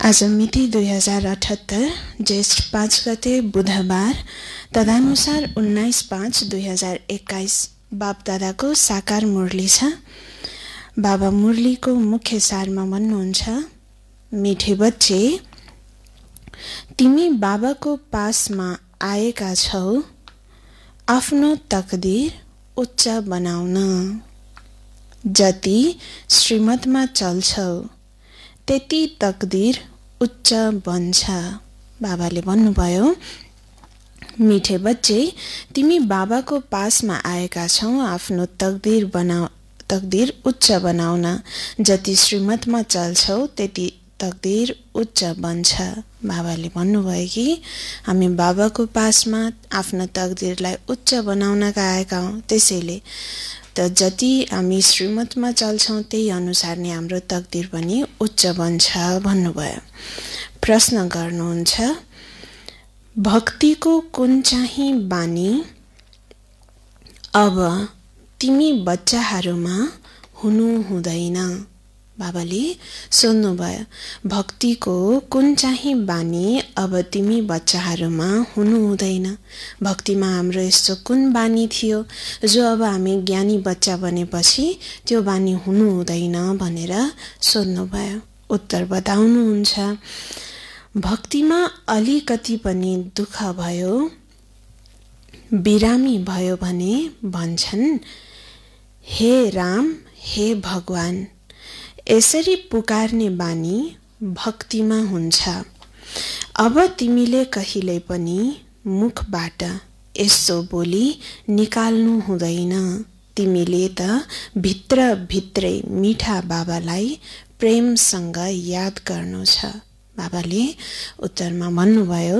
आज मिति दुई हजार अठहत्तर ज्येष्ठ पाँच गते बुधबार तदनुसार उन्नाइस पाँच दुई हजार एक्काइस बापदादाको साकार मुरली छ बाबा मुरलीको मुख्य सारमा भन्नुहुन्छ मिठे बच्चे तिमी बाबाको पासमा आएका छौ आफ्नो तकदिर उच्च बनाउन जति श्रीमतमा चल्छौ त्यति तकदिर उच्च बन्छ बाबाले भन्नुभयो मिठे बच्चे तिमी बाबाको पासमा आएका छौ आफ्नो तकदिर बना तकदिर उच्च बनाउन जति श्रीमतमा चल्छौ त्यति तकदिर उच्च बन्छ बाबाले भन्नुभयो कि हामी बाबाको पासमा आफ्नो तकदिरलाई उच्च बनाउनका आएका हौँ त्यसैले त जति हामी श्रीमतमा चल्छौँ त्यही अनुसार नै हाम्रो तकदिर पनि उच्च बन्छ भन्नुभयो प्रश्न गर्नुहुन्छ भक्तिको कुन चाहिँ बानी अब तिमी बच्चाहरूमा हुनु हुँदैन बाबाले सोध्नुभयो भक्तिको कुन चाहिँ बानी अब तिमी बच्चाहरूमा हुनु हुँदैन भक्तिमा हाम्रो यस्तो कुन बानी थियो जो अब हामी ज्ञानी बच्चा बनेपछि त्यो बानी हुनु हुँदैन भनेर सोध्नुभयो उत्तर बताउनुहुन्छ भक्तिमा अलिकति पनि दुःख भयो बिरामी भयो भने भन्छन् हे राम हे भगवान् यसरी पुकार्ने बानी भक्तिमा हुन्छ अब तिमीले कहिले पनि मुखबाट यसो बोली निकाल्नु हुँदैन तिमीले त भित्रै मिठा बाबालाई प्रेमसँग याद गर्नु छ बाबाले उत्तरमा भन्नुभयो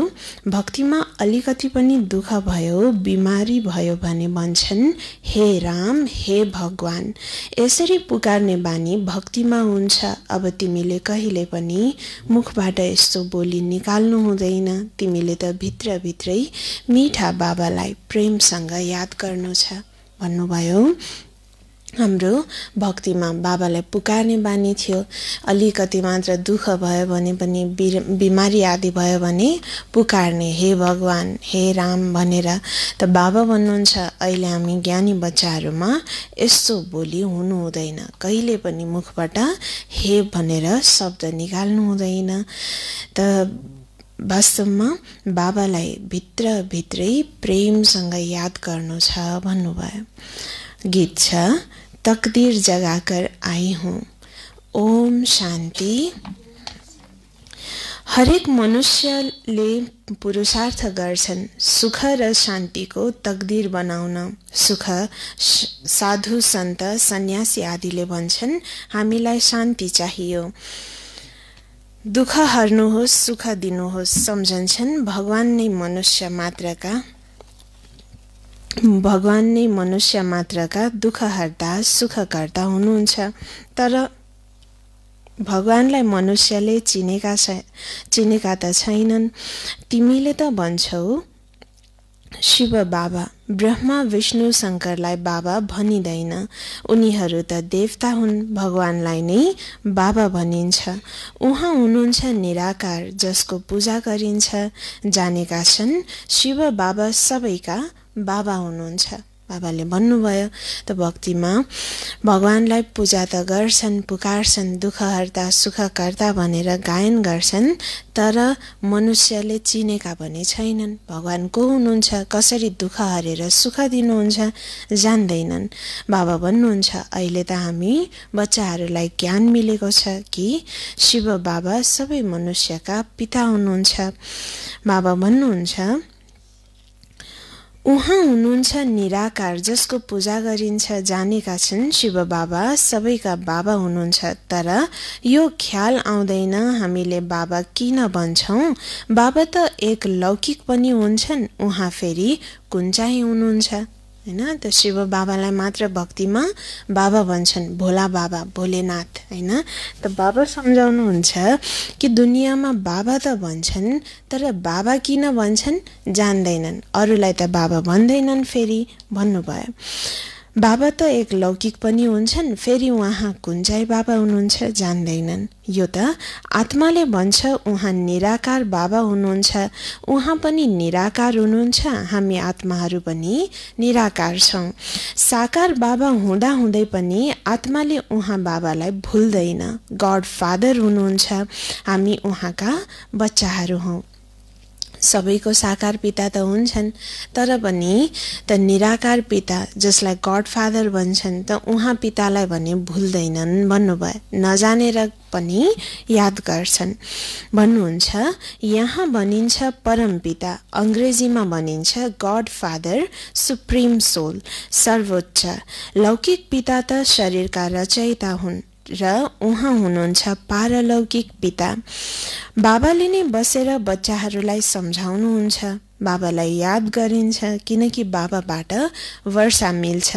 भक्तिमा अलिकति पनि दुःख भयो बिमारी भयो भने भन्छन् हे राम हे भगवान् यसरी पुकार्ने बानी भक्तिमा हुन्छ अब तिमीले कहिले पनि मुखबाट यस्तो बोली निकाल्नु हुँदैन तिमीले त भित्रभित्रै मिठा बाबालाई प्रेमसँग याद गर्नु छ भन्नुभयो हाम्रो भक्तिमा बाबालाई पुकार्ने बानी थियो अलिकति मात्र दुःख भयो भने पनि बिर बिमारी आदि भयो भने पुकार्ने हे भगवान् हे राम भनेर त बाबा भन्नुहुन्छ अहिले हामी ज्ञानी बच्चाहरूमा यस्तो बोली हुनु हुँदैन कहिले पनि मुखबाट हे भनेर शब्द निकाल्नु हुँदैन त वास्तवमा बाबालाई भित्रभित्रै प्रेमसँग याद गर्नु छ भन्नुभयो गीत छ तकदीर जगाकर आई हूँ ओम शांति हरेक मनुष्यले पुरुषार्थ गर्छन् सुख र शान्तिको तकदिर बनाउन सुख साधु सन्त सन्यासी आदिले भन्छन् हामीलाई शान्ति चाहियो दुःख हर्नुहोस् सुख दिनुहोस् सम्झन्छन् भगवान् नै मनुष्य मात्रका भगवान् नै मनुष्य मात्रका दुःख हर्ता सुखकर्ता हुनुहुन्छ तर भगवान्लाई मनुष्यले चिनेका छ चिनेका त छैनन् तिमीले त भन्छौ शिव बाबा ब्रह्मा विष्णु शङ्करलाई बाबा भनिँदैन उनीहरू त देवता हुन् भगवान्लाई नै बाबा भनिन्छ उहाँ हुनुहुन्छ निराकार जसको पूजा गरिन्छ जानेका छन् शिव बाबा सबैका बाबा हुनुहुन्छ बाबाले भन्नुभयो त भक्तिमा भगवान्लाई पूजा त गर्छन् पुकार्छन् दुःखहर्ता सुखकर्ता भनेर गायन गर्छन् तर मनुष्यले चिनेका भने छैनन् भगवान् को हुनुहुन्छ कसरी दुःख हरेर सुख दिनुहुन्छ जान्दैनन् बाबा भन्नुहुन्छ अहिले त हामी बच्चाहरूलाई ज्ञान मिलेको छ कि शिव बाबा सबै मनुष्यका पिता हुनुहुन्छ बाबा भन्नुहुन्छ उहाँ हुनुहुन्छ निराकार जसको पूजा गरिन्छ जानेका छन् शिव बाबा सबैका बाबा हुनुहुन्छ तर यो ख्याल आउँदैन हामीले बाबा किन भन्छौँ बाबा त एक लौकिक पनि हुन्छन् उहाँ फेरि कुन चाहिँ हुनुहुन्छ होइन त शिव बाबालाई मात्र भक्तिमा बाबा भन्छन् भोला बाबा भोलेनाथ होइन त बाबा सम्झाउनुहुन्छ कि दुनियाँमा बाबा त भन्छन् तर बाबा किन भन्छन् जान्दैनन् अरूलाई त बाबा भन्दैनन् फेरि भन्नुभयो बाबा त एक लौकिक पनि हुन्छन् फेरि उहाँ कुन चाहिँ बाबा हुनुहुन्छ जान्दैनन् यो त आत्माले भन्छ उहाँ निराकार बाबा हुनुहुन्छ उहाँ पनि निराकार हुनुहुन्छ हामी आत्माहरू पनि निराकार छौँ साकार बाबा हुँदाहुँदै पनि आत्माले उहाँ बाबालाई भुल्दैन गड फादर हुनुहुन्छ हामी उहाँका बच्चाहरू हौँ सबैको साकार पिता त हुन्छन् तर पनि त निराकार पिता जसलाई गड फादर भन्छन् त उहाँ पितालाई भने भुल्दैनन् भन्नुभयो नजानेर पनि याद गर्छन् भन्नुहुन्छ यहाँ भनिन्छ परम पिता अङ्ग्रेजीमा भनिन्छ गड फादर सुप्रिम सोल सर्वोच्च लौकिक पिता त शरीरका रचयिता हुन् र उहाँ हुनुहुन्छ पारलौकिक पिता बाबाले नै बसेर बच्चाहरूलाई सम्झाउनुहुन्छ बाबालाई याद गरिन्छ किनकि बाबाबाट वर्षा मिल्छ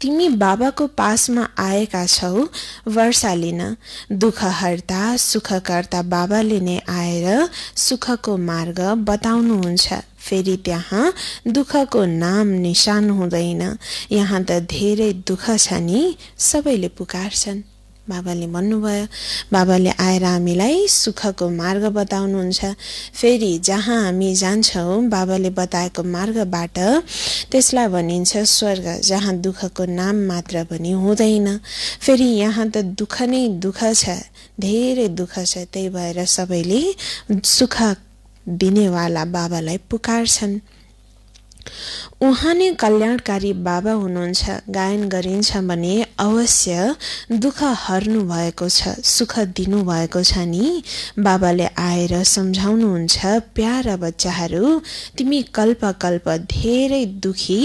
तिमी बाबाको पासमा आएका छौ वर्षा लिन दुःख हर्ता सुखकर्ता बाबाले नै आएर सुखको मार्ग बताउनुहुन्छ फेरि त्यहाँ दुःखको नाम निशान हुँदैन यहाँ त धेरै दुःख छ नि सबैले पुकार्छन् बाबाले भन्नुभयो बाबाले आएर हामीलाई सुखको मार्ग बताउनुहुन्छ फेरि जहाँ हामी जान्छौँ बाबाले बताएको मार्गबाट त्यसलाई भनिन्छ स्वर्ग जहाँ दुःखको नाम मात्र पनि हुँदैन फेरि यहाँ त दुःख नै दुःख छ धेरै दुःख छ त्यही भएर सबैले सुख दिनेवाला बाबालाई पुकार्छन् उहाँ नै कल्याणकारी बाबा हुनुहुन्छ गायन गरिन्छ भने अवश्य दुःख हर्नु भएको छ सुख दिनुभएको छ नि बाबाले आएर सम्झाउनुहुन्छ प्यारा बच्चाहरू तिमी कल्प कल्प धेरै दुखी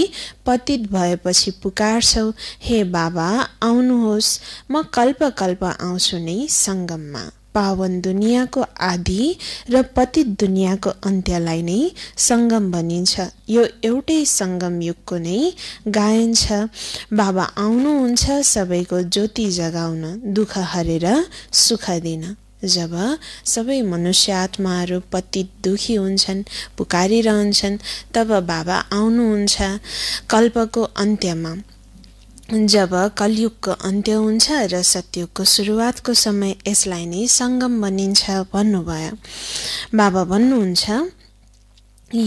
पतित भएपछि पुकार्छौ हे बाबा आउनुहोस् म कल्प कल्प आउँछु नै सङ्गममा पावन दुनियाँको आदि र पतित दुनियाँको अन्त्यलाई नै सङ्गम भनिन्छ यो एउटै सङ्गम युगको नै गायन छ बाबा आउनुहुन्छ सबैको ज्योति जगाउन दुःख हरेर सुख दिन जब सबै मनुष्य आत्माहरू पतित दुखी हुन्छन् पुकारिरहन्छन् तब बाबा आउनुहुन्छ कल्पको अन्त्यमा जब कलयुगको अन्त्य हुन्छ र सत्युगको सुरुवातको समय यसलाई नै सङ्गम भनिन्छ भन्नुभयो बाबा भन्नुहुन्छ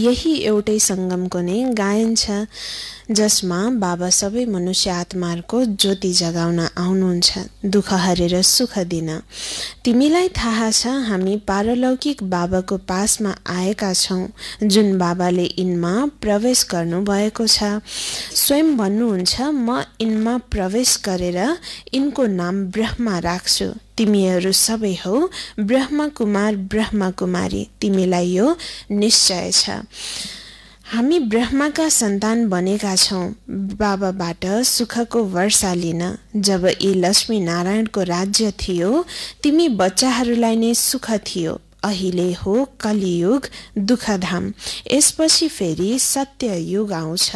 यही एउटै सङ्गमको नै गायन छ जसमा बाबा सबै मनुष्य आत्माहरूको ज्योति जगाउन आउनुहुन्छ दुःख हरेर सुख दिन तिमीलाई थाहा छ हामी पारलौकिक बाबाको पासमा आएका छौँ जुन बाबाले यिनमा प्रवेश गर्नुभएको छ स्वयं भन्नुहुन्छ म यिनमा प्रवेश गरेर यिनको नाम ब्रह्मा राख्छु तिमीहरू सबै हौ ब्रह्मा कुमार ब्रह्मा कुमारी तिमीलाई यो निश्चय छ हामी ब्रह्माका सन्तान बनेका छौँ बाबाबाट सुखको वर्षा लिन जब यी लक्ष्मी नारायणको राज्य थियो तिमी बच्चाहरूलाई नै सुख थियो अहिले हो कलियुग दुःखधाम यसपछि फेरि सत्ययुग आउँछ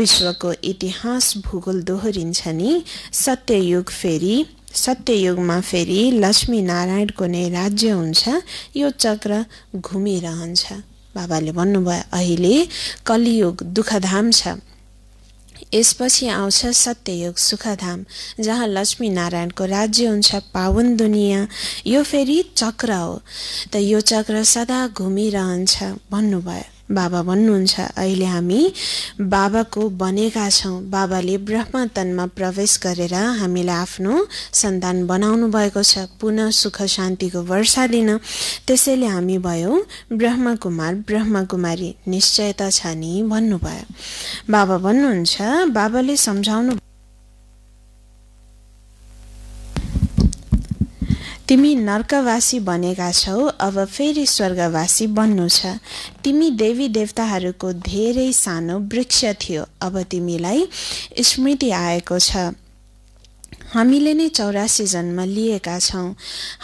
विश्वको इतिहास भूगोल दोहोरिन्छ नि सत्ययुग फेरि सत्ययुगमा फेरि लक्ष्मीनारायणको नै राज्य हुन्छ यो चक्र घुमिरहन्छ बाबाले भन्नुभयो अहिले कलियुग दुःखधाम छ यसपछि आउँछ सत्ययुग सुखधाम जहाँ नारायणको राज्य हुन्छ पावन दुनियाँ यो फेरि चक्र हो त यो चक्र सदा घुमिरहन्छ भन्नुभयो बाबा भन्नुहुन्छ अहिले हामी बाबाको बनेका छौँ बाबाले ब्रह्मतनमा प्रवेश गरेर हामीलाई आफ्नो सन्तान बनाउनु भएको छ पुनः सुख शान्तिको वर्षा लिन त्यसैले हामी भयौँ ब्रह्मकुमार ब्रह्मकुमारी निश्चयता छ नि भन्नुभयो बाबा भन्नुहुन्छ बाबाले सम्झाउनु तिमी नर्कवासी बनेका छौ अब फेरि स्वर्गवासी बन्नु छ तिमी देवी देवताहरूको धेरै सानो वृक्ष थियो अब तिमीलाई स्मृति आएको छ हामीले नै चौरासी जन्म लिएका छौँ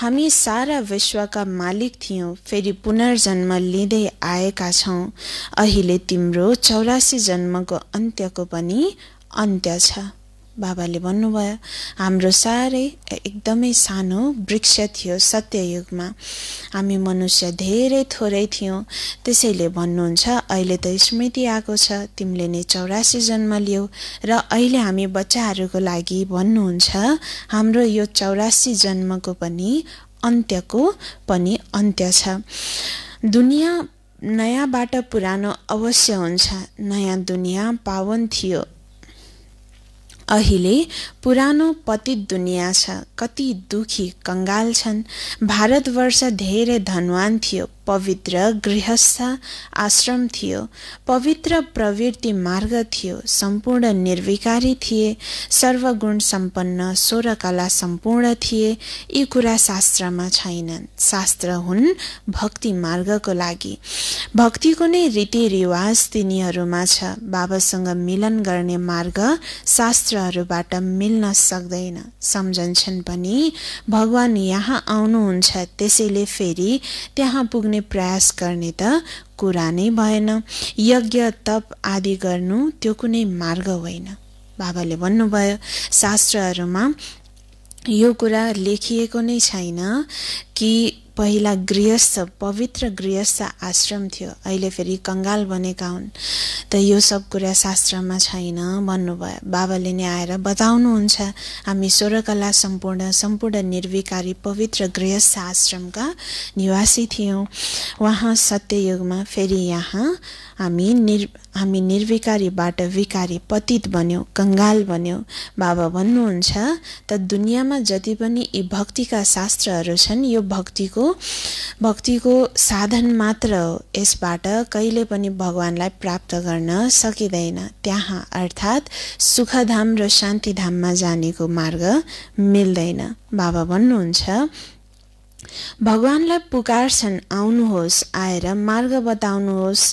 हामी सारा विश्वका मालिक थियौँ फेरि पुनर्जन्म लिँदै आएका छौँ अहिले तिम्रो चौरासी जन्मको अन्त्यको पनि अन्त्य छ बाबाले भन्नुभयो हाम्रो साह्रै एकदमै सानो वृक्ष थियो सत्ययुगमा हामी मनुष्य धेरै थोरै थियौँ त्यसैले भन्नुहुन्छ अहिले त स्मृति आएको छ तिमीले नै चौरासी जन्म लियो र अहिले हामी बच्चाहरूको लागि भन्नुहुन्छ हाम्रो यो चौरासी जन्मको पनि अन्त्यको पनि अन्त्य छ दुनियाँ नयाँबाट पुरानो अवश्य हुन्छ नयाँ दुनियाँ पावन थियो अहिले पुरानो पतित दुनियाँ छ कति दुखी कङ्गाल छन् भारतवर्ष धेरै धनवान थियो पवित्र गृहस्थ आश्रम थियो पवित्र प्रवृत्ति मार्ग थियो सम्पूर्ण निर्विकारी थिए सर्वगुण सम्पन्न स्वर कला सम्पूर्ण थिए यी कुरा शास्त्रमा छैनन् शास्त्र हुन् भक्ति मार्गको लागि भक्तिको नै रीतिरिवाज तिनीहरूमा छ बाबासँग मिलन गर्ने मार्ग शास्त्रहरूबाट मिल्न सक्दैन सम्झन्छन् पनि भगवान् यहाँ आउनुहुन्छ त्यसैले फेरि त्यहाँ पुग्नु पुग्ने प्रयास गर्ने त कुरा नै भएन यज्ञ तप आदि गर्नु त्यो कुनै मार्ग होइन बाबाले भन्नुभयो शास्त्रहरूमा यो कुरा लेखिएको नै छैन कि पहिला गृहस्थ पवित्र गृहस्थ आश्रम थियो अहिले फेरि कङ्गाल बनेका हुन् त यो सब कुरा शास्त्रमा छैन भन्नुभयो बाबाले नै आएर बताउनुहुन्छ हामी स्वरकला सम्पूर्ण सम्पूर्ण निर्विकारी पवित्र गृहस्थ आश्रमका निवासी थियौँ उहाँ सत्ययुगमा फेरि यहाँ हामी निर् हामी निर्विकारीबाट विकारी पतित बन्यौँ कङ्गाल बन्यौँ बाबा भन्नुहुन्छ त दुनियाँमा जति पनि यी भक्तिका शास्त्रहरू छन् यो भक्तिको भक्तिको साधन मात्र हो यसबाट कहिले पनि भगवान्लाई प्राप्त गर्न सकिँदैन त्यहाँ अर्थात् सुखधाम र शान्तिधाममा जानेको मार्ग मिल्दैन बाबा भन्नुहुन्छ भगवान्लाई पुकार्छन् आउनुहोस् आएर मार्ग बताउनुहोस्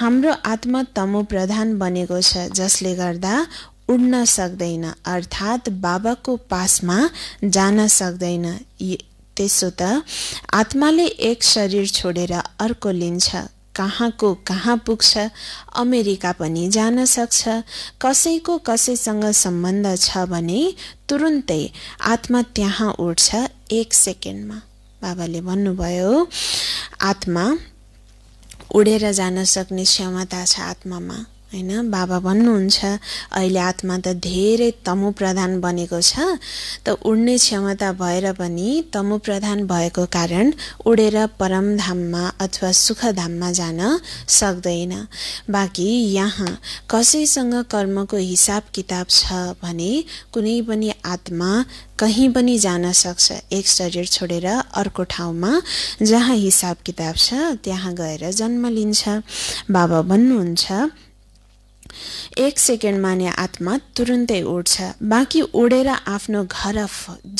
हाम्रो आत्मा तमो प्रधान बनेको छ जसले गर्दा उड्न सक्दैन अर्थात् बाबाको पासमा जान सक्दैन त्यसो त आत्माले एक शरीर छोडेर अर्को लिन्छ कहाँको कहाँ पुग्छ अमेरिका पनि जान सक्छ कसैको कसैसँग सम्बन्ध छ भने तुरुन्तै आत्मा त्यहाँ उठ्छ एक सेकेन्डमा बाबाले भन्नुभयो आत्मा उडेर जान सक्ने क्षमता छ आत्मामा होइन बाबा भन्नुहुन्छ अहिले आत्मा त धेरै तमु प्रधान बनेको छ त उड्ने क्षमता भएर पनि तमु प्रधान भएको कारण उडेर परमधाममा अथवा सुखधाममा जान सक्दैन बाँकी यहाँ कसैसँग कर्मको हिसाब किताब छ भने कुनै पनि आत्मा कहीँ पनि जान सक्छ एक शरीर छोडेर अर्को ठाउँमा जहाँ हिसाब किताब छ त्यहाँ गएर जन्म लिन्छ बाबा भन्नुहुन्छ एक सेकेन्ड माने आत्मा तुरुन्तै उड्छ बाँकी उडेर आफ्नो घर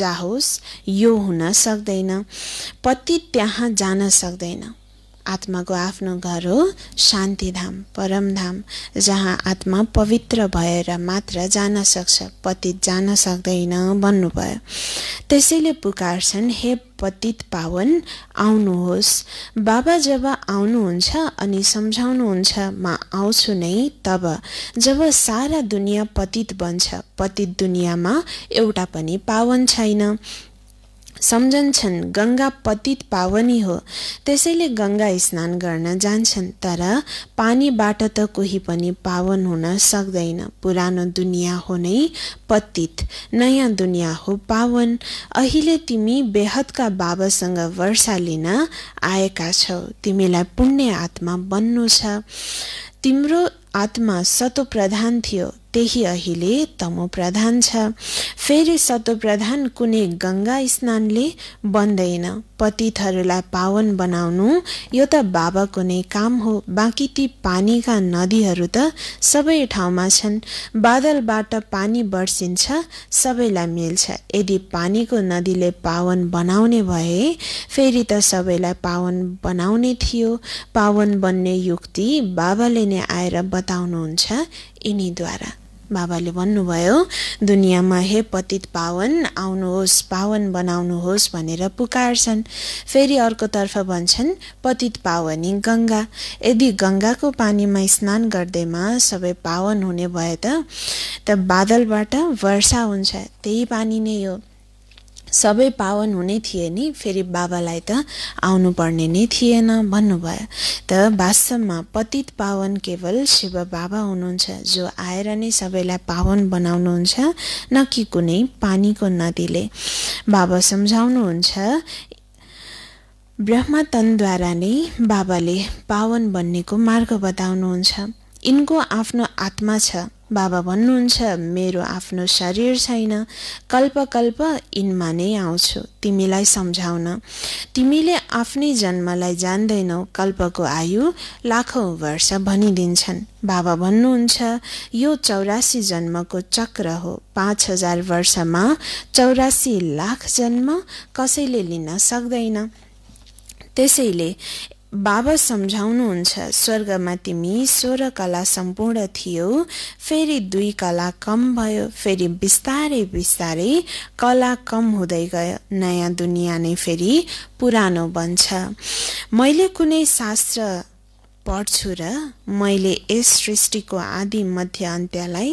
जाओस् यो हुन सक्दैन पति त्यहाँ जान सक्दैन आत्माको आफ्नो घर हो शान्तिधाम परमधाम जहाँ आत्मा पवित्र भएर मात्र जान सक्छ पतित जान सक्दैन भन्नुभयो त्यसैले पुकार्छन् हे पतित पावन आउनुहोस् बाबा जब आउनुहुन्छ अनि सम्झाउनुहुन्छ म आउँछु नै तब जब सारा दुनियाँ पतित बन्छ पतित दुनियाँमा एउटा पनि पावन छैन सम्झन्छन् गङ्गा पतित पावनी हो त्यसैले गङ्गा स्नान गर्न जान्छन् तर पानीबाट त कोही पनि पावन हुन सक्दैन पुरानो दुनियाँ हो नै पतित नयाँ दुनियाँ हो पावन अहिले तिमी बेहदका बाबासँग वर्षा लिन आएका छौ तिमीलाई पुण्य आत्मा बन्नु छ तिम्रो आत्मा सतो प्रधान थियो त्यही अहिले तमो प्रधान छ फेरि सतो प्रधान कुनै गङ्गा स्नानले बन्दैन पतितहरूलाई पावन बनाउनु यो त बाबाको नै काम हो बाँकी ती पानीका नदीहरू त सबै ठाउँमा छन् बादलबाट पानी बर्सिन्छ सबैलाई मिल्छ यदि पानीको नदीले पावन बनाउने भए फेरि त सबैलाई पावन बनाउने थियो पावन बन्ने युक्ति बाबाले नै आएर बताउनुहुन्छ यिनीद्वारा बाबाले भन्नुभयो दुनियाँमा हे पतित पावन आउनुहोस् पावन बनाउनुहोस् भनेर पुकार्छन् फेरि अर्कोतर्फ भन्छन् पतित पावनी गङ्गा यदि गङ्गाको पानीमा स्नान गर्दैमा सबै पावन हुने भए त बादलबाट वर्षा हुन्छ त्यही पानी नै हो सबै पावन हुने थिए नि फेरि बाबालाई त आउनु पर्ने नै थिएन भन्नुभयो त वास्तवमा पतित पावन केवल शिव बाबा हुनुहुन्छ जो आएर नै सबैलाई पावन बनाउनुहुन्छ न कि कुनै पानीको नदीले बाबा सम्झाउनुहुन्छ ब्रह्मतनद्वारा नै बाबाले पावन बन्नेको मार्ग बताउनुहुन्छ यिनको आफ्नो आत्मा छ बाबा भन्नुहुन्छ मेरो आफ्नो शरीर छैन कल्प कल्प यिनमा नै आउँछु तिमीलाई सम्झाउन तिमीले आफ्नै जन्मलाई जान्दैनौ कल्पको आयु लाखौँ वर्ष भनिदिन्छन् बाबा भन्नुहुन्छ यो चौरासी जन्मको चक्र हो पाँच हजार वर्षमा चौरासी लाख जन्म कसैले लिन सक्दैन त्यसैले बाबा सम्झाउनुहुन्छ स्वर्गमा तिमी सोह्र कला सम्पूर्ण थियो फेरि दुई कला कम भयो फेरि बिस्तारै बिस्तारै कला कम हुँदै गयो नयाँ दुनियाँ नै फेरि पुरानो बन्छ मैले कुनै शास्त्र पढ्छु र मैले यस सृष्टिको आदि मध्य अन्त्यलाई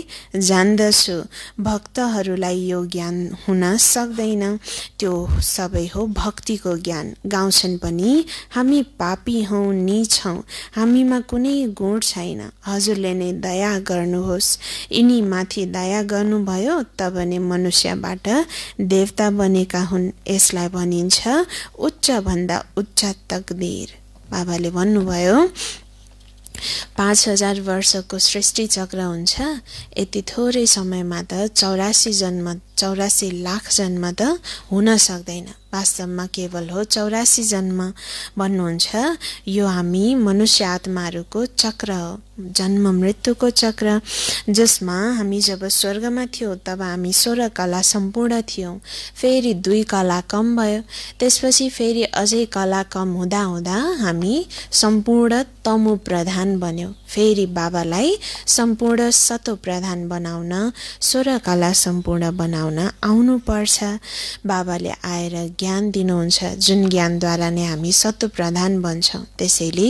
जान्दछु भक्तहरूलाई यो ज्ञान हुन सक्दैन त्यो सबै हो भक्तिको ज्ञान गाउँछन् पनि हामी पापी हौँ नि छौ हामीमा कुनै गुण छैन हजुरले नै दया गर्नुहोस् यिनी माथि दया गर्नुभयो तब नै मनुष्यबाट देवता बनेका हुन् यसलाई भनिन्छ उच्चभन्दा उच्च तकदिर बाबाले भन्नुभयो पाँच हजार वर्षको सृष्टि चक्र हुन्छ यति थोरै समयमा त चौरासी जन्म चौरासी लाख जन्म त हुन सक्दैन वास्तवमा केवल हो चौरासी जन्म भन्नुहुन्छ यो हामी मनुष्य आत्माहरूको चक्र हो जन्म मृत्युको चक्र जसमा हामी जब स्वर्गमा थियौँ तब हामी सोह्र कला सम्पूर्ण थियौँ फेरि दुई कला कम भयो त्यसपछि फेरि अझै कला कम हुँदा हुँदा हामी सम्पूर्ण तमु प्रधान बन्यौँ फेरि बाबालाई सम्पूर्ण सतो प्रधान बनाउन सोह्र कला सम्पूर्ण बनाउन आउनुपर्छ बाबाले आएर ज्ञान दिनुहुन्छ जुन ज्ञानद्वारा नै हामी सत्व प्रधान बन्छौँ त्यसैले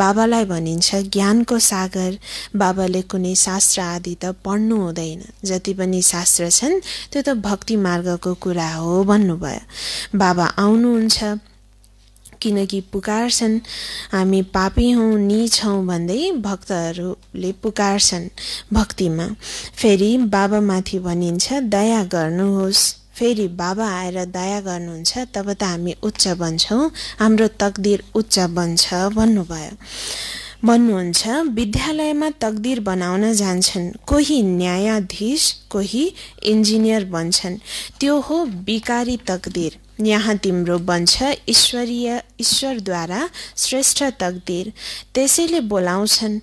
बाबालाई भनिन्छ ज्ञानको सागर बाबाले कुनै शास्त्र आदि त पढ्नु हुँदैन जति पनि शास्त्र छन् त्यो त भक्ति मार्गको कुरा हो भन्नुभयो बाबा आउनुहुन्छ किनकि पुकार्छन् हामी पापी हौँ नि छौँ भन्दै भक्तहरूले पुकार्छन् भक्तिमा फेरि बाबामाथि भनिन्छ दया गर्नुहोस् फेरि बाबा आएर दया गर्नुहुन्छ तब त हामी उच्च बन्छौँ हाम्रो तकदिर उच्च बन्छ भन्नुभयो भन्नुहुन्छ विद्यालयमा तकदिर बनाउन जान्छन् कोही न्यायाधीश कोही इन्जिनियर बन्छन् त्यो हो विकारी तकदिर यहाँ तिम्रो बन्छ ईश्वरीय ईश्वरद्वारा श्रेष्ठ तकदिर त्यसैले बोलाउँछन्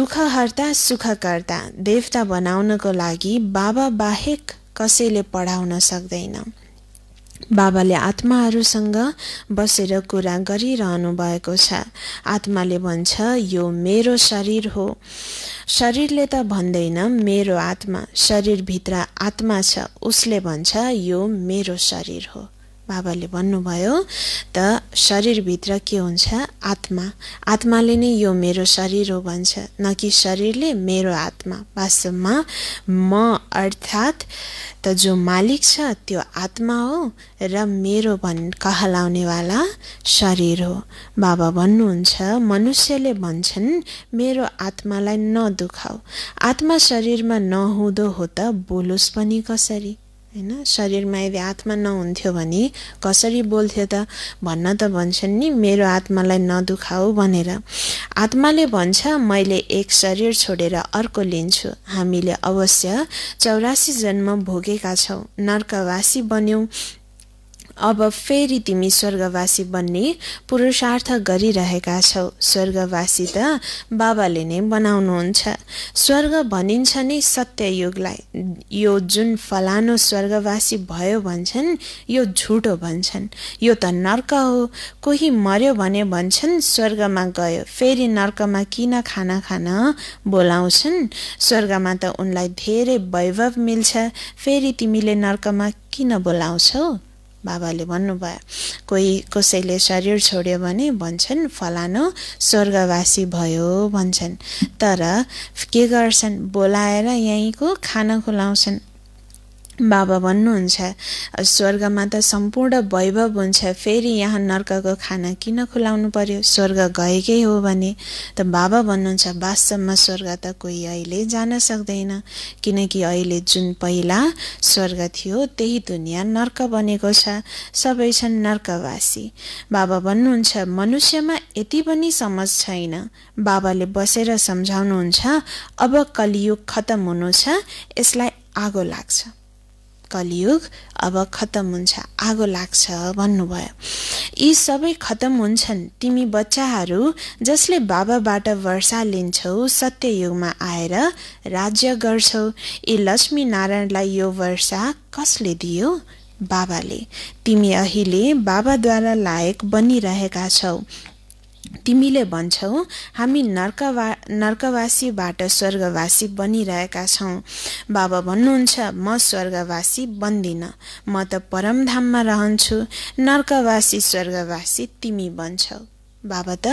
दुःखहर्ता सुखकर्ता देवता बनाउनको लागि बाबा बाहेक कसैले पढाउन सक्दैन बाबाले आत्माहरूसँग बसेर कुरा गरिरहनु भएको छ आत्माले भन्छ यो मेरो शरीर हो शरीरले त भन्दैन मेरो आत्मा शरीरभित्र आत्मा छ उसले भन्छ यो मेरो शरीर हो बाबाले भन्नुभयो त शरीरभित्र के हुन्छ आत्मा आत्माले नै यो मेरो शरीर हो भन्छ न कि शरीरले मेरो आत्मा वास्तवमा म अर्थात् त जो मालिक छ त्यो आत्मा हो र मेरो भन् कहलाउनेवाला शरीर हो बाबा भन्नुहुन्छ मनुष्यले भन्छन् मेरो आत्मालाई नदुखाऊ आत्मा शरीरमा नहुँदो हो त बोलोस् पनि कसरी होइन शरीरमा यदि आत्मा नहुन्थ्यो भने कसरी बोल्थ्यो त भन्न त भन्छन् नि मेरो आत्मालाई नदुखाऊ भनेर आत्माले भन्छ मैले एक शरीर छोडेर अर्को लिन्छु हामीले अवश्य चौरासी जन्म भोगेका छौँ नर्कवासी बन्यौँ अब फेरि तिमी स्वर्गवासी बन्ने पुरुषार्थ गरिरहेका छौ स्वर्गवासी त बाबाले नै बनाउनुहुन्छ स्वर्ग भनिन्छ नै सत्ययुगलाई यो जुन फलानु स्वर्गवासी भयो भन्छन् यो झुटो भन्छन् यो त नर्क हो कोही मर्यो भने भन्छन् स्वर्गमा गयो फेरि नर्कमा किन खाना खान बोलाउँछन् स्वर्गमा त उनलाई धेरै वैभव मिल्छ फेरि तिमीले नर्कमा किन बोलाउँछौ बाबाले भन्नुभयो कोही कसैले शरीर छोड्यो भने भन्छन् फलानु स्वर्गवासी भयो भन्छन् तर के गर्छन् बोलाएर यहीँको खाना खुलाउँछन् बाबा भन्नुहुन्छ स्वर्गमा त सम्पूर्ण वैभव हुन्छ फेरि यहाँ नर्कको खाना किन खुलाउनु पर्यो स्वर्ग गएकै हो भने त बाबा भन्नुहुन्छ वास्तवमा स्वर्ग त कोही अहिले जान सक्दैन किनकि अहिले जुन पहिला स्वर्ग थियो त्यही दुनियाँ नर्क बनेको छ सबै छन् नर्कवासी बाबा भन्नुहुन्छ मनुष्यमा यति पनि समझ छैन बाबाले बसेर सम्झाउनुहुन्छ अब कलियुग खत्तम हुनु छ यसलाई आगो लाग्छ कलियुग अब खत्तम हुन्छ आगो लाग्छ भन्नुभयो यी सबै खत्तम हुन्छन् तिमी बच्चाहरू जसले बाबाबाट वर्षा लिन्छौ सत्ययुगमा आएर राज्य गर्छौ यी नारायणलाई यो वर्षा कसले दियो बाबाले तिमी अहिले बाबाद्वारा लायक बनिरहेका छौ तिमीले भन्छौ हामी नर्कवा नर्कवासीबाट स्वर्गवासी बनिरहेका छौँ बाबा भन्नुहुन्छ म स्वर्गवासी बन्दिनँ म त परमधाममा रहन्छु नर्कवासी स्वर्गवासी तिमी बन्छौ बाबा त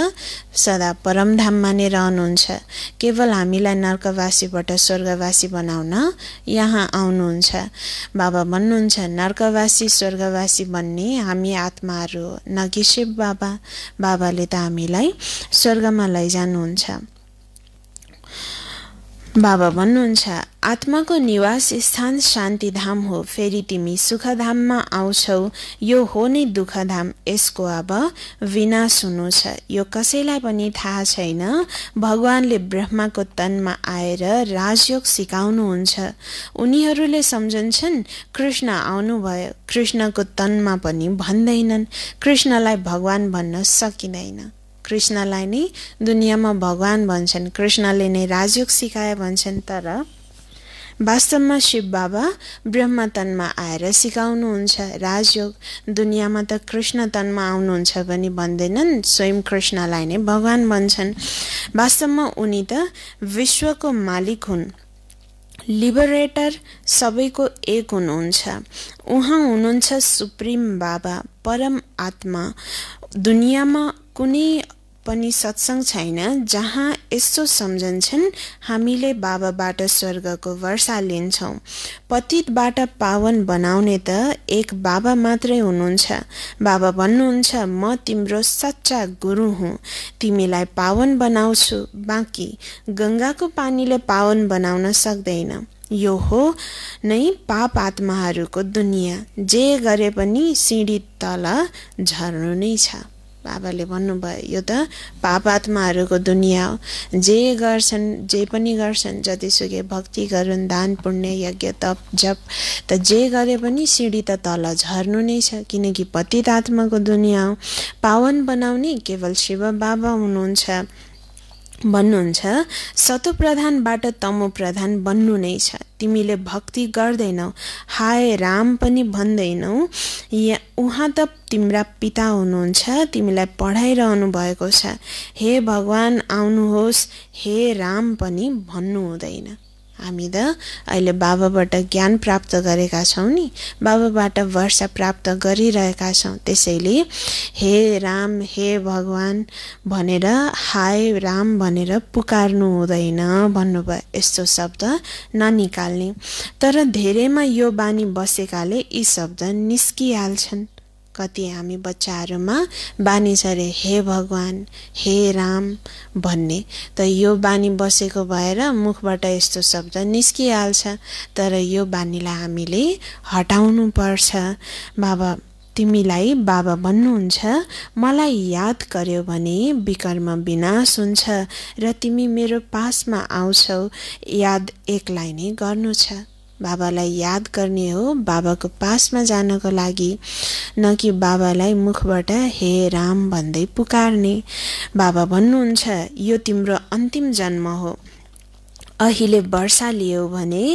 सदा परमधाम नै रहनुहुन्छ केवल हामीलाई नर्कवासीबाट स्वर्गवासी बनाउन यहाँ आउनुहुन्छ बाबा भन्नुहुन्छ नर्कवासी स्वर्गवासी बन्ने हामी आत्माहरू हो न कि शिव बाबा बाबाले त हामीलाई स्वर्गमा लैजानुहुन्छ बाबा भन्नुहुन्छ आत्माको निवास स्थान शान्तिधाम हो फेरि तिमी सुखधाममा आउँछौ यो हो नै दुःखधाम यसको अब विनाश हुनु छ यो कसैलाई पनि थाहा छैन भगवानले ब्रह्माको तनमा आएर राजयोग सिकाउनुहुन्छ उनीहरूले सम्झन्छन् कृष्ण आउनुभयो कृष्णको तनमा पनि भन्दैनन् कृष्णलाई भगवान भन्न सकिँदैन कृष्णलाई नै दुनियाँमा भगवान् भन्छन् कृष्णले नै राजयोग सिकायो भन्छन् तर वास्तवमा शिव बाबा ब्रह्मतनमा आएर सिकाउनुहुन्छ राजयोग दुनियाँमा त कृष्ण तनमा आउनुहुन्छ भने भन्दैनन् स्वयं कृष्णलाई नै भगवान् भन्छन् वास्तवमा उनी त विश्वको मालिक हुन् लिबरेटर सबैको एक हुनुहुन्छ उहाँ हुनुहुन्छ सुप्रिम बाबा परम आत्मा दुनियाँमा कुनै पनि सत्सङ छैन जहाँ यस्तो सम्झन्छन् हामीले बाबाबाट स्वर्गको वर्षा लिन्छौँ पतितबाट पावन बनाउने त एक बाबा मात्रै हुनुहुन्छ बाबा भन्नुहुन्छ म तिम्रो सच्चा गुरु हुँ तिमीलाई पावन बनाउँछु बाँकी गङ्गाको पानीले पावन बनाउन सक्दैन यो हो नै पाप आत्माहरूको दुनियाँ जे गरे पनि सिँढी तल झर्नु नै छ बाबाले भन्नुभयो यो त पाप आत्माहरूको दुनियाँ हो जे गर्छन् जे पनि गर्छन् जतिसुकै भक्ति गरून् दान पुण्य यज्ञ तप जप त जे गरे पनि सिँढी त तल झर्नु नै छ किनकि पतित आत्माको दुनियाँ हो पावन बनाउने केवल शिव बाबा हुनुहुन्छ भन्नुहुन्छ सतो प्रधानबाट तमो प्रधान बन्नु नै छ तिमीले भक्ति गर्दैनौ हाय राम पनि भन्दैनौ या उहाँ त तिम्रा पिता हुनुहुन्छ तिमीलाई पढाइरहनु भएको छ हे भगवान् आउनुहोस् हे राम पनि भन्नु हुँदैन हामी त अहिले बाबाबाट ज्ञान प्राप्त गरेका छौँ नि बाबाबाट वर्षा प्राप्त गरिरहेका छौँ त्यसैले हे राम हे भगवान् भनेर हाय राम भनेर पुकार्नु हुँदैन भन्नुभयो यस्तो शब्द ननिकाल्ने तर धेरैमा यो बानी बसेकाले यी शब्द निस्किहाल्छन् कति हामी बच्चाहरूमा बानी छ अरे हे भगवान् हे राम भन्ने त यो बानी बसेको भएर मुखबाट यस्तो शब्द निस्किहाल्छ तर यो बानीलाई हामीले हटाउनु पर्छ बाबा तिमीलाई बाबा भन्नुहुन्छ मलाई याद गर्यो भने विकर्म विनाश हुन्छ र तिमी मेरो पासमा आउँछौ याद एकलाई नै गर्नु छ बाबालाई याद गर्ने हो बाबाको पासमा जानको लागि न कि बाबालाई मुखबाट हे राम भन्दै पुकार्ने बाबा भन्नुहुन्छ यो तिम्रो अन्तिम जन्म हो अहिले वर्षा लियो भने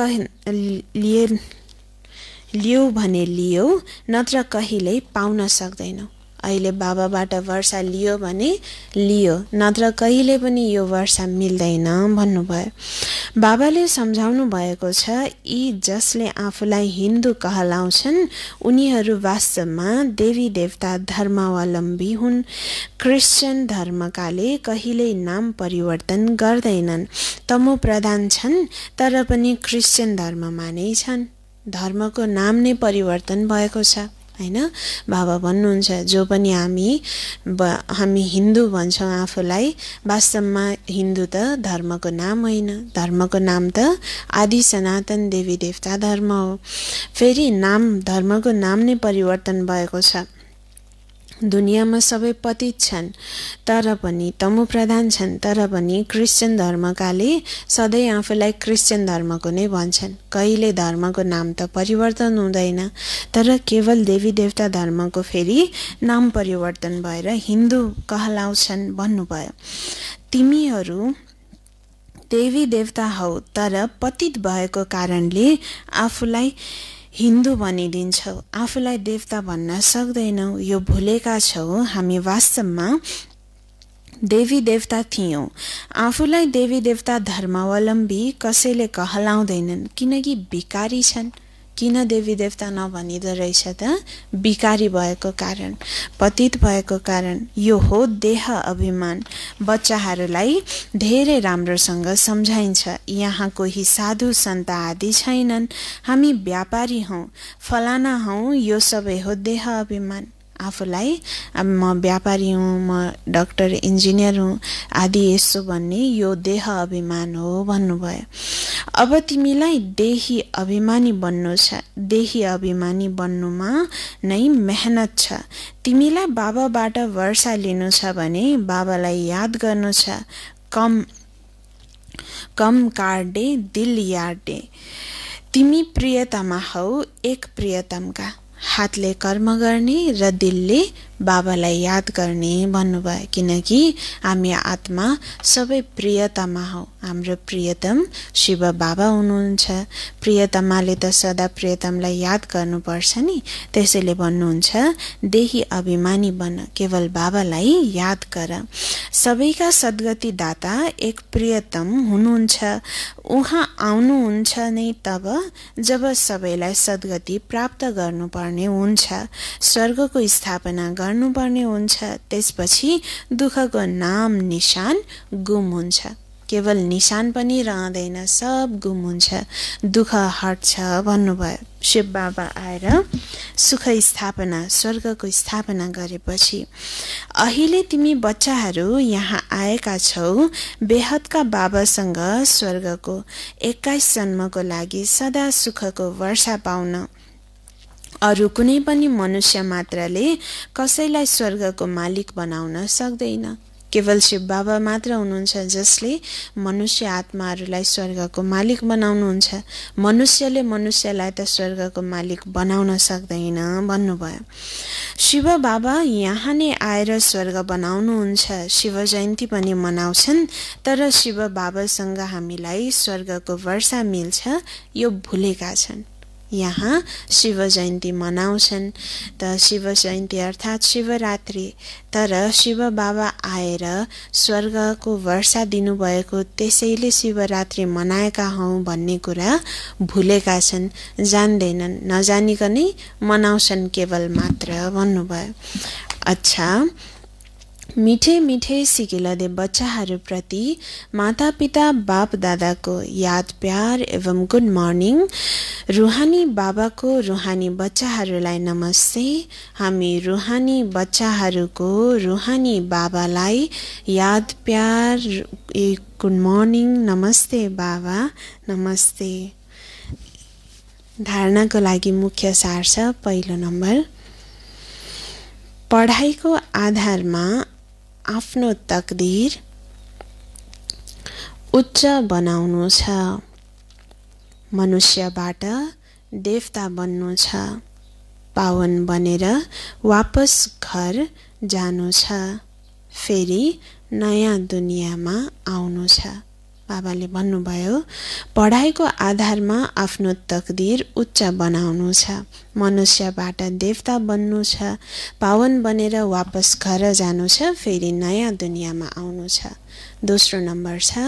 कह लिए लियौ भने लियौ नत्र कहिल्यै पाउन सक्दैनौ अहिले बाबाबाट वर्षा लियो भने लियो नत्र कहिले पनि यो वर्षा मिल्दैन भन्नुभयो बाबाले सम्झाउनु भएको छ यी जसले आफूलाई हिन्दू कहलाउँछन् उनीहरू वास्तवमा देवी देवता धर्मावलम्बी हुन् क्रिस्चियन धर्मकाले कहिल्यै नाम परिवर्तन गर्दैनन् तमो प्रधान छन् तर पनि क्रिस्चियन धर्ममा नै छन् धर्मको नाम नै परिवर्तन भएको छ होइन बाबा भन्नुहुन्छ जो पनि हामी हामी हिन्दू भन्छौँ आफूलाई वास्तवमा हिन्दू त धर्मको नाम होइन धर्मको नाम त आदि सनातन देवी देवता धर्म हो फेरि नाम धर्मको नाम नै परिवर्तन भएको छ दुनियाँमा सबै पतित छन् तर पनि तमु प्रधान छन् तर पनि क्रिस्चियन धर्मकाले सधैँ आफूलाई क्रिस्चियन धर्मको नै भन्छन् कहिले धर्मको नाम त परिवर्तन हुँदैन तर केवल देवी देवता धर्मको फेरि नाम परिवर्तन भएर हिन्दू कहलाउँछन् भन्नुभयो तिमीहरू देवी देवता हौ तर पतित भएको कारणले आफूलाई हिन्दू भनिदिन्छौ आफूलाई देवता भन्न सक्दैनौ यो भुलेका छौ हामी वास्तवमा देवी देवता थियौँ आफूलाई देवी देवता धर्मावलम्बी कसैले कहलाउँदैनन् किनकि भिकारी छन् किन देवी देवता नभनिँदो रहेछ त बिकारी भएको कारण पतित भएको कारण यो हो देह अभिमान बच्चाहरूलाई धेरै राम्रोसँग सम्झाइन्छ यहाँ कोही साधु सन्त आदि छैनन् हामी व्यापारी हौँ फलाना हौँ यो सबै हो देह अभिमान आफूलाई म व्यापारी हुँ म डक्टर इन्जिनियर हुँ आदि यसो भन्ने यो देह अभिमान हो भन्नुभयो अब तिमीलाई देही अभिमानी बन्नु छ देही अभिमानी बन्नुमा नै मेहनत छ तिमीलाई बाबाबाट वर्षा लिनु छ भने बाबालाई याद गर्नु छ कम कम कार्डे दिल यार्डे तिमी प्रियतमा हौ एक प्रियतमका हातले कर्म गर्ने र दिलले बाबालाई याद गर्ने भन्नुभयो किनकि हामी आत्मा सबै प्रियतमा हौ हाम्रो प्रियतम शिव बाबा हुनुहुन्छ प्रियतमाले त सदा प्रियतमलाई याद गर्नुपर्छ नि त्यसैले भन्नुहुन्छ देही अभिमानी बन केवल बाबालाई याद गर सबैका सद्गति दाता एक प्रियतम हुनुहुन्छ उहाँ आउनुहुन्छ नै तब जब सबैलाई सद्गति प्राप्त गर्नुपर्ने हुन्छ स्वर्गको स्थापना गर् छाड्नुपर्ने हुन्छ त्यसपछि दुःखको नाम निशान गुम हुन्छ केवल निशान पनि रहँदैन सब गुम हुन्छ दुःख हट्छ भन्नुभयो शिव बाबा आएर सुख स्थापना स्वर्गको स्थापना गरेपछि अहिले तिमी बच्चाहरू यहाँ आएका छौ बेहदका बाबासँग स्वर्गको एक्काइस जन्मको लागि सदा सुखको वर्षा पाउन अरू कुनै पनि मनुष्य मात्रले कसैलाई स्वर्गको मालिक बनाउन सक्दैन केवल शिव बाबा मात्र हुनुहुन्छ जसले मनुष्य आत्माहरूलाई स्वर्गको मालिक बनाउनुहुन्छ मनुष्यले मनुष्यलाई त स्वर्गको मालिक बनाउन सक्दैन भन्नुभयो शिव बाबा यहाँ नै आएर स्वर्ग बनाउनुहुन्छ शिव जयन्ती पनि मनाउँछन् तर शिव बाबासँग हामीलाई स्वर्गको वर्षा मिल्छ यो भुलेका छन् यहाँ शिव जयन्ती मनाउँछन् त शिव जयन्ती अर्थात् शिवरात्रि तर शिव बाबा आएर स्वर्गको वर्षा दिनुभएको त्यसैले शिवरात्रि मनाएका हौ भन्ने कुरा भुलेका छन् जान्दैनन् नजानिकनै मनाउँछन् केवल मात्र भन्नुभयो अच्छा मिठे मिठे सिकिलदे बच्चाहरूप्रति मातापिता बाप दादाको याद प्यार एवं गुड मर्निङ रुहानी बाबाको रुहानी बच्चाहरूलाई नमस्ते हामी रुहानी बच्चाहरूको रुहानी बाबालाई याद प्यार ए गुड मर्निङ नमस्ते बाबा नमस्ते धारणाको लागि मुख्य सार छ पहिलो नम्बर पढाइको आधारमा आफ्नो तकदिर उच्च बनाउनु छ मनुष्यबाट देवता बन्नु छ पावन बनेर वापस घर जानु छ फेरि नयाँ दुनियाँमा आउनु छ बाबाले भन्नुभयो पढाइको आधारमा आफ्नो तकदिर उच्च बनाउनु छ मनुष्यबाट देवता बन्नु छ पावन बनेर वापस घर जानु छ फेरि नयाँ दुनियाँमा आउनु छ दोस्रो नम्बर छ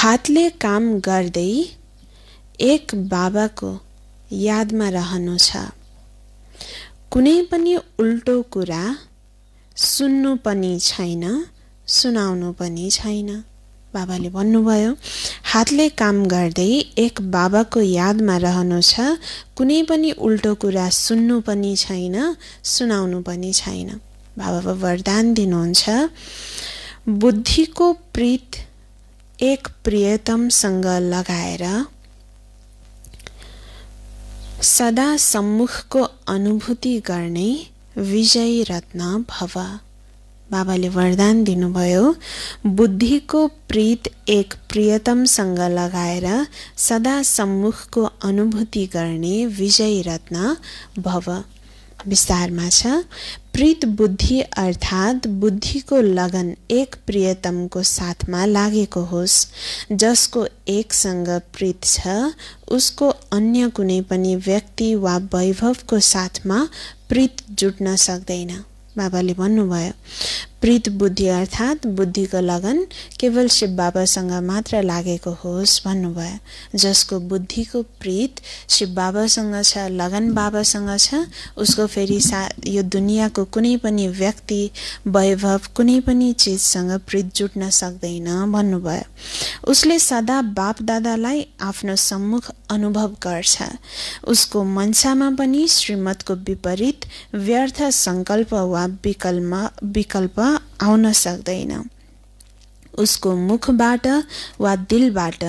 हातले काम गर्दै एक बाबाको यादमा रहनु छ कुनै पनि उल्टो कुरा सुन्नु पनि छैन सुनाउनु पनि छैन बाबाले भन्नुभयो हातले काम गर्दै एक बाबाको यादमा रहनु छ कुनै पनि उल्टो कुरा सुन्नु पनि छैन सुनाउनु पनि छैन बाबा वरदान दिनुहुन्छ बुद्धिको प्रित एक प्रियतमसँग लगाएर सदा सम्मुखको अनुभूति गर्ने विजय रत्न भव बाबाले वरदान दिनुभयो बुद्धिको प्रीत एक प्रियतमसँग लगाएर सदा सम्मुखको अनुभूति गर्ने विजय रत्न भव विस्तारमा छ प्रीत बुद्धि अर्थात् बुद्धिको लगन एक प्रियतमको साथमा लागेको होस् जसको एकसँग प्रीत छ उसको अन्य कुनै पनि व्यक्ति वा वैभवको साथमा प्रीत जुट्न सक्दैन बाबाले भन्नुभयो प्रीत बुद्धि अर्थात् बुद्धिको लगन केवल शिव बाबासँग मात्र लागेको होस् भन्नुभयो जसको बुद्धिको प्रीत शिव बाबासँग छ लगन बाबासँग छ उसको फेरि सा यो दुनियाँको कुनै पनि व्यक्ति वैभव कुनै पनि चिजसँग प्रीत जुट्न सक्दैन भन्नुभयो उसले सदा बाप दादालाई आफ्नो सम्मुख अनुभव गर्छ उसको मनसामा पनि श्रीमतको विपरीत व्यर्थ सङ्कल्प वा विकल्प विकल्प आउन सक्दैन उसको मुखबाट वा दिलबाट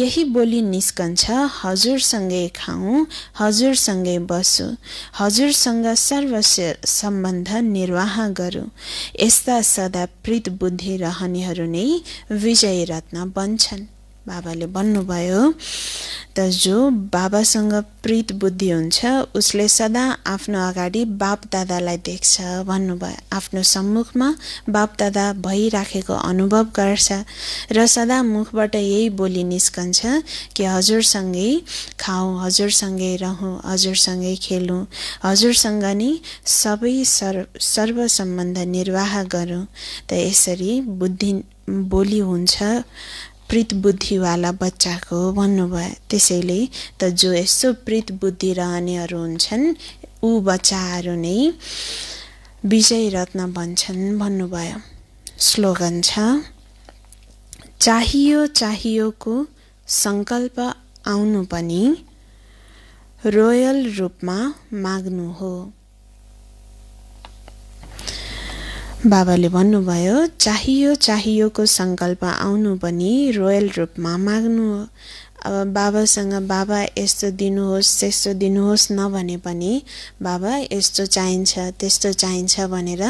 यही बोली निस्कन्छ हजुरसँगै खाऊ हजुरसँगै बसु हजुरसँग सर्वस्व सम्बन्ध निर्वाह गरू, यस्ता सदा प्रीत बुद्धि रहनेहरू नै विजय रत्न बन्छन् बाबाले भन्नुभयो त जो बाबासँग प्रित बुद्धि हुन्छ उसले सदा आफ्नो अगाडि बाप दादालाई देख्छ भन्नुभयो आफ्नो सम्मुखमा बाप दादा भइराखेको अनुभव गर्छ र सदा मुखबाट यही बोली निस्कन्छ कि हजुरसँगै खाऊ हजुरसँगै रहँ हजुरसँगै खेलौँ हजुरसँग नै सबै सर्व सम्बन्ध निर्वाह गरौँ त यसरी बुद्धि बोली हुन्छ प्रित बुद्धिवाला बच्चाको भन्नुभयो त्यसैले त जो यसो प्रित बुद्धि रहनेहरू हुन्छन् ऊ बच्चाहरू नै विजय रत्न भन्छन् भन्नुभयो स्लोगन छ चाहियो चाहियोको सङ्कल्प आउनु पनि रोयल रूपमा माग्नु हो बाबाले भन्नुभयो चाहियो चाहियोको सङ्कल्प आउनु पनि रोयल रूपमा माग्नु हो अब बाबासँग बाबा यस्तो दिनुहोस् त्यस्तो दिनुहोस् नभने पनि बाबा यस्तो चाहिन्छ त्यस्तो चाहिन्छ भनेर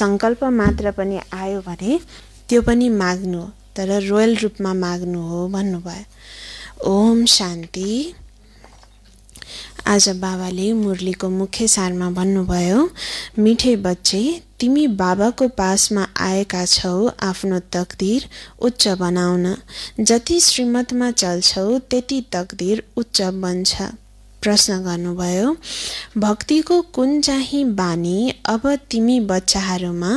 सङ्कल्प मात्र पनि आयो भने त्यो पनि माग्नु तर रोयल रूपमा माग्नु हो भन्नुभयो ओम शान्ति आज बाबाले मुरलीको मुख्य सारमा भन्नुभयो मिठे बच्चे तिमी बाबाको पासमा आएका छौ आफ्नो तकदिर उच्च बनाउन जति श्रीमतमा चल्छौ त्यति तकदिर उच्च बन्छ प्रश्न गर्नुभयो भक्तिको कुन चाहिँ बानी अब तिमी बच्चाहरूमा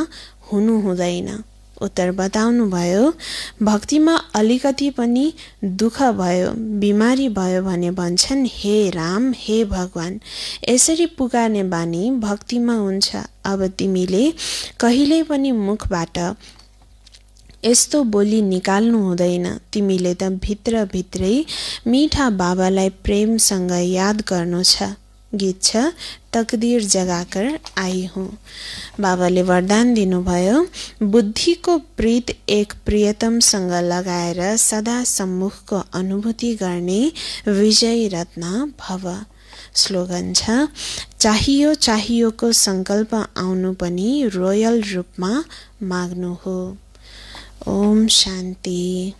हुनु उत्तर बताउनुभयो भक्तिमा अलिकति पनि दुःख भयो बिमारी भयो भने भन्छन् हे राम हे भगवान् यसरी पुकार्ने बानी भक्तिमा हुन्छ अब तिमीले कहिले पनि मुखबाट यस्तो बोली निकाल्नु हुँदैन तिमीले त भित्रभित्रै मिठा बाबालाई प्रेमसँग याद गर्नु छ गीत छ तकदिर जगाकर आई हुँ बाबाले वरदान दिनुभयो बुद्धिको प्रीत एक प्रियतमसँग लगाएर सदा सम्मुखको अनुभूति गर्ने विजय रत्न भव स्लोगन छ चाहियो चाहियोको सङ्कल्प आउनु पनि रोयल रूपमा माग्नु हो ओम शान्ति